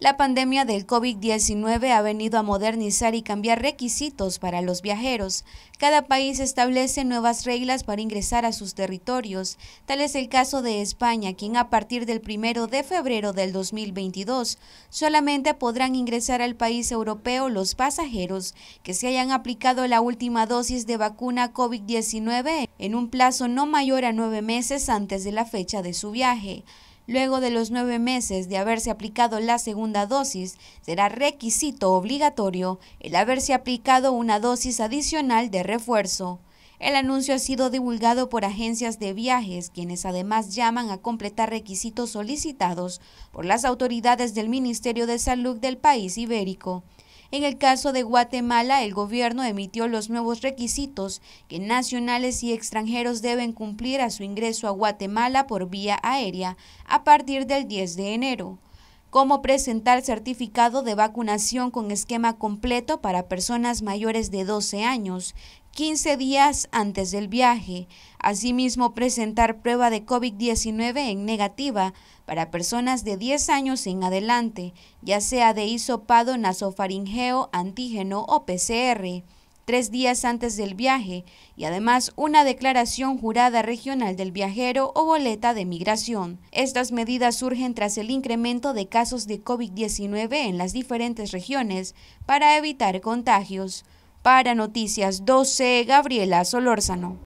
La pandemia del COVID-19 ha venido a modernizar y cambiar requisitos para los viajeros. Cada país establece nuevas reglas para ingresar a sus territorios. Tal es el caso de España, quien a partir del 1 de febrero del 2022 solamente podrán ingresar al país europeo los pasajeros que se hayan aplicado la última dosis de vacuna COVID-19 en un plazo no mayor a nueve meses antes de la fecha de su viaje luego de los nueve meses de haberse aplicado la segunda dosis, será requisito obligatorio el haberse aplicado una dosis adicional de refuerzo. El anuncio ha sido divulgado por agencias de viajes, quienes además llaman a completar requisitos solicitados por las autoridades del Ministerio de Salud del país ibérico. En el caso de Guatemala, el gobierno emitió los nuevos requisitos que nacionales y extranjeros deben cumplir a su ingreso a Guatemala por vía aérea a partir del 10 de enero como presentar certificado de vacunación con esquema completo para personas mayores de 12 años, 15 días antes del viaje. Asimismo, presentar prueba de COVID-19 en negativa para personas de 10 años en adelante, ya sea de hisopado nasofaringeo, antígeno o PCR tres días antes del viaje y además una declaración jurada regional del viajero o boleta de migración. Estas medidas surgen tras el incremento de casos de COVID-19 en las diferentes regiones para evitar contagios. Para Noticias 12, Gabriela Solórzano.